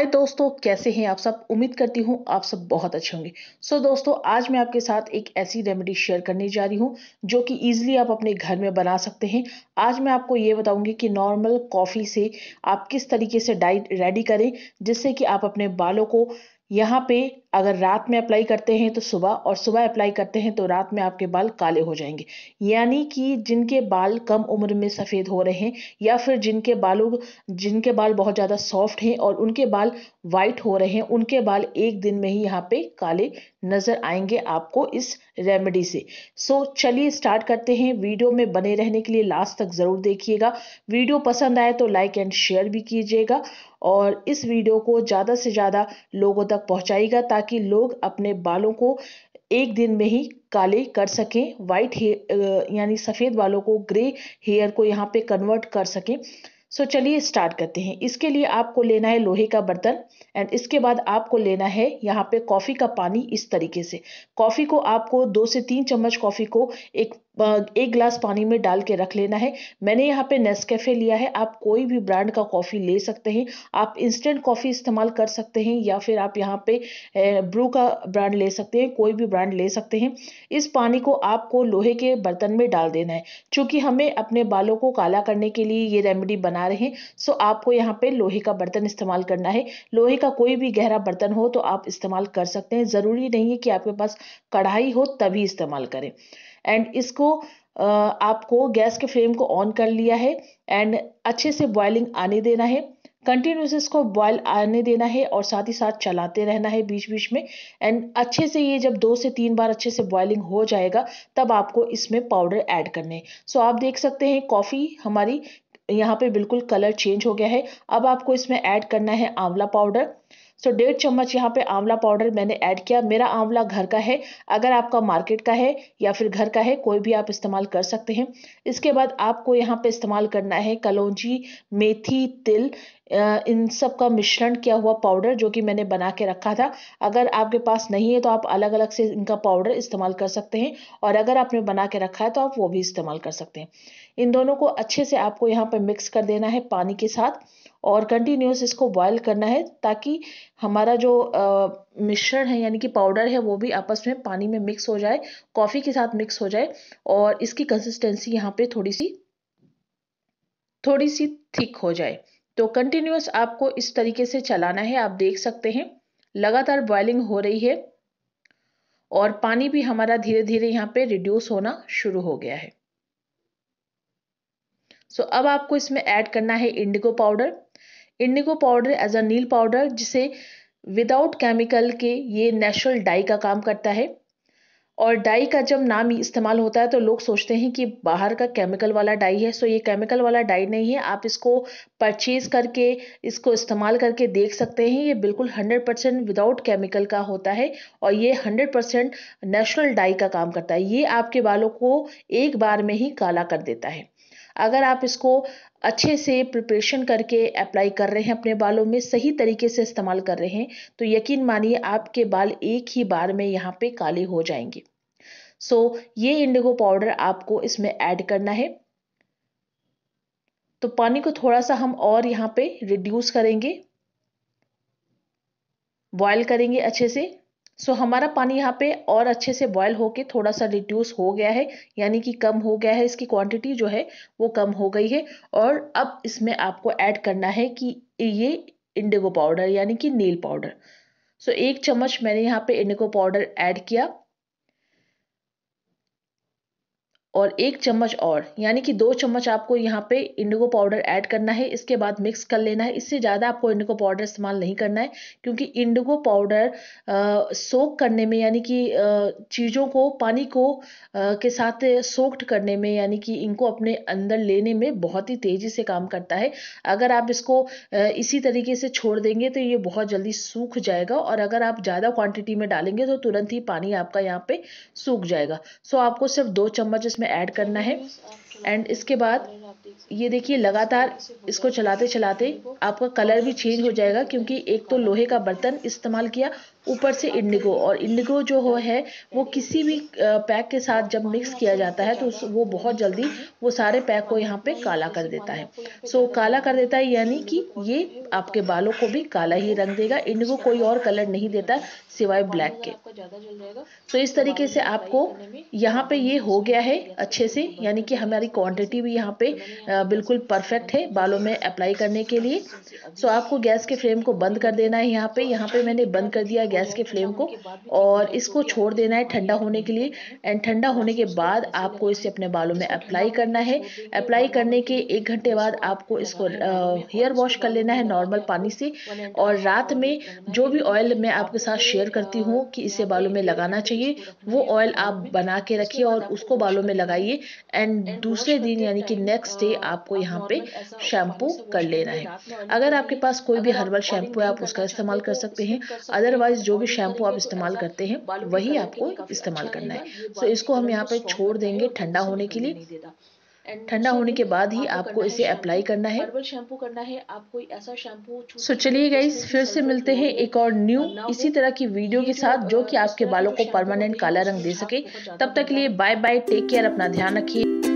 हाय दोस्तों कैसे हैं आप सब उम्मीद करती हूँ आप सब बहुत अच्छे होंगे सो so, दोस्तों आज मैं आपके साथ एक ऐसी रेमेडी शेयर करने जा रही हूँ जो कि ईजिली आप अपने घर में बना सकते हैं आज मैं आपको ये बताऊंगी कि नॉर्मल कॉफ़ी से आप किस तरीके से डाइट रेडी करें जिससे कि आप अपने बालों को यहाँ पे अगर रात में अप्लाई करते हैं तो सुबह और सुबह अप्लाई करते हैं तो रात में आपके बाल काले हो जाएंगे यानी कि जिनके बाल कम उम्र में सफ़ेद हो रहे हैं या फिर जिनके बालों जिनके बाल बहुत ज़्यादा सॉफ्ट हैं और उनके बाल वाइट हो रहे हैं उनके बाल एक दिन में ही यहाँ पे काले नज़र आएंगे आपको इस रेमेडी से सो चलिए स्टार्ट करते हैं वीडियो में बने रहने के लिए लास्ट तक ज़रूर देखिएगा वीडियो पसंद आए तो लाइक एंड शेयर भी कीजिएगा और इस वीडियो को ज़्यादा से ज़्यादा लोगों तक तक पहुंचाएगा ताकि लोग अपने बालों को एक दिन में ही काले कर सकें वाइट यानी सफ़ेद बालों को ग्रे हेयर को यहाँ पे कन्वर्ट कर सकें सो चलिए स्टार्ट करते हैं इसके लिए आपको लेना है लोहे का बर्तन एंड इसके बाद आपको लेना है यहाँ पे कॉफ़ी का पानी इस तरीके से कॉफ़ी को आपको दो से तीन चम्मच कॉफ़ी को एक एक ग्लास पानी में डाल के रख लेना है मैंने यहाँ पे नेस्कैफ़े लिया है आप कोई भी ब्रांड का कॉफ़ी ले सकते हैं आप इंस्टेंट कॉफ़ी इस्तेमाल कर सकते हैं या फिर आप यहाँ पे ब्रू का ब्रांड ले सकते हैं कोई भी ब्रांड ले सकते हैं इस पानी को आपको लोहे के बर्तन में डाल देना है चूँकि हमें अपने बालों को काला करने के लिए ये रेमेडी बना रहे हैं सो आपको यहाँ पर लोहे का बर्तन इस्तेमाल करना है लोहे का कोई भी गहरा बर्तन हो तो आप इस्तेमाल कर सकते हैं ज़रूरी नहीं है कि आपके पास कढ़ाई हो तभी इस्तेमाल करें एंड इसको आपको गैस के फ्लेम को ऑन कर लिया है एंड अच्छे से बॉयलिंग आने देना है कंटिन्यूस इसको बॉयल आने देना है और साथ ही साथ चलाते रहना है बीच बीच में एंड अच्छे से ये जब दो से तीन बार अच्छे से बॉयलिंग हो जाएगा तब आपको इसमें पाउडर ऐड करने सो आप देख सकते हैं कॉफ़ी हमारी यहाँ पे बिल्कुल कलर चेंज हो गया है अब आपको इसमें ऐड करना है आंवला पाउडर सो डेढ़ चम्मच यहाँ पे आंवला पाउडर मैंने ऐड किया मेरा आंवला घर का है अगर आपका मार्केट का है या फिर घर का है कोई भी आप इस्तेमाल कर सकते हैं इसके बाद आपको यहाँ पे इस्तेमाल करना है कलौजी मेथी तिल इन सब का मिश्रण किया हुआ पाउडर जो कि मैंने बना के रखा था अगर आपके पास नहीं है तो आप अलग अलग से इनका पाउडर इस्तेमाल कर सकते हैं और अगर आपने बना के रखा है तो आप वो भी इस्तेमाल कर सकते हैं इन दोनों को अच्छे से आपको यहाँ पर मिक्स कर देना है पानी के साथ और कंटिन्यूस इसको बॉयल करना है ताकि हमारा जो मिश्रण है यानी कि पाउडर है वो भी आपस में पानी में मिक्स हो जाए कॉफ़ी के साथ मिक्स हो जाए और इसकी कंसिस्टेंसी यहाँ पे थोड़ी सी थोड़ी सी थिक हो जाए तो कंटिन्यूस आपको इस तरीके से चलाना है आप देख सकते हैं लगातार बॉयलिंग हो रही है और पानी भी हमारा धीरे धीरे यहाँ पे रिड्यूस होना शुरू हो गया है सो so, अब आपको इसमें ऐड करना है indigo powder indigo powder as a नील पाउडर जिसे विदाउट केमिकल के ये नेचुरल डाई का काम करता है और डाई का जब नाम इस्तेमाल होता है तो लोग सोचते हैं कि बाहर का केमिकल वाला डाई है सो ये केमिकल वाला डाई नहीं है आप इसको परचेज करके इसको इस्तेमाल करके देख सकते हैं ये बिल्कुल 100 परसेंट विदाउट केमिकल का होता है और ये 100 परसेंट नेचुरल डाई का काम करता है ये आपके बालों को एक बार में ही काला कर देता है अगर आप इसको अच्छे से प्रिपरेशन करके अप्लाई कर रहे हैं अपने बालों में सही तरीके से इस्तेमाल कर रहे हैं तो यकीन मानिए आपके बाल एक ही बार में यहाँ पे काले हो जाएंगे सो so, ये इंडिगो पाउडर आपको इसमें ऐड करना है तो पानी को थोड़ा सा हम और यहाँ पे रिड्यूस करेंगे बॉयल करेंगे अच्छे से सो हमारा पानी यहाँ पे और अच्छे से बॉयल होके थोड़ा सा रिड्यूस हो गया है यानी कि कम हो गया है इसकी क्वांटिटी जो है वो कम हो गई है और अब इसमें आपको ऐड करना है कि ये इंडिगो पाउडर यानी कि नील पाउडर सो एक चम्मच मैंने यहाँ पे इंडिगो पाउडर ऐड किया और एक चम्मच और यानी कि दो चम्मच आपको यहाँ पे इंडिगो पाउडर ऐड करना है इसके बाद मिक्स कर लेना है इससे ज़्यादा आपको इंडिगो पाउडर इस्तेमाल नहीं करना है क्योंकि इंडिगो पाउडर सोक करने में यानी कि चीज़ों को पानी को आ, के साथ सोक्ड करने में यानी कि इनको अपने अंदर लेने में बहुत ही तेज़ी से काम करता है अगर आप इसको इसी तरीके से छोड़ देंगे तो ये बहुत जल्दी सूख जाएगा और अगर आप ज़्यादा क्वान्टिटी में डालेंगे तो तुरंत ही पानी आपका यहाँ पर सूख जाएगा सो आपको सिर्फ दो चम्मच इसमें ऐड करना है एंड इसके बाद ये देखिए लगातार इसको चलाते चलाते आपका कलर भी चेंज हो जाएगा क्योंकि एक तो लोहे का बर्तन इस्तेमाल किया ऊपर से इंडिगो और इंडिगो जो हो है वो किसी भी पैक के साथ जब मिक्स किया जाता है तो वो बहुत जल्दी वो सारे पैक को यहाँ पे काला कर देता है सो so, काला कर देता है यानी कि ये आपके बालों को भी काला ही रंग देगा इंडिगो कोई और कलर नहीं देता सिवाय ब्लैक के तो so, इस तरीके से आपको यहाँ पे ये हो गया है अच्छे से यानी कि हमारी क्वान्टिटी भी यहाँ पे बिल्कुल परफेक्ट है बालों में अप्लाई करने के लिए सो so, आपको गैस के फ्लेम को बंद कर देना है यहाँ पे यहाँ पे मैंने बंद कर दिया गैस के फ्लेम को और इसको छोड़ देना है ठंडा होने के लिए एंड ठंडा होने के बाद आपको इसे अपने बालों में अप्लाई करना है अप्लाई करने के एक घंटे बाद आपको इसको हेयर वॉश कर लेना है नॉर्मल पानी से और रात में जो भी ऑयल मैं आपके साथ शेयर करती हूँ कि इसे बालों में लगाना चाहिए वो ऑयल आप बना के रखिए और उसको बालों में लगाइए एंड दूसरे दिन यानी कि नेक्स्ट डे आपको यहाँ पे शैम्पू कर लेना है अगर आपके पास कोई भी हर्बल शैम्पू है आप उसका इस्तेमाल कर सकते हैं अदरवाइज पास जो भी शैम्पू आप इस्तेमाल करते हैं वही आपको इस्तेमाल करना है सो इसको हम यहाँ पर छोड़ देंगे ठंडा होने के लिए ठंडा होने के बाद ही आपको इसे अप्लाई करना है शैम्पू करना है आप कोई ऐसा शैम्पू सो चलिए गाइस फिर से मिलते हैं एक और न्यू इसी तरह की वीडियो के साथ जो कि आपके बालों को परमानेंट काला रंग दे सके तब तक के लिए बाय बाय टेक केयर अपना ध्यान रखिए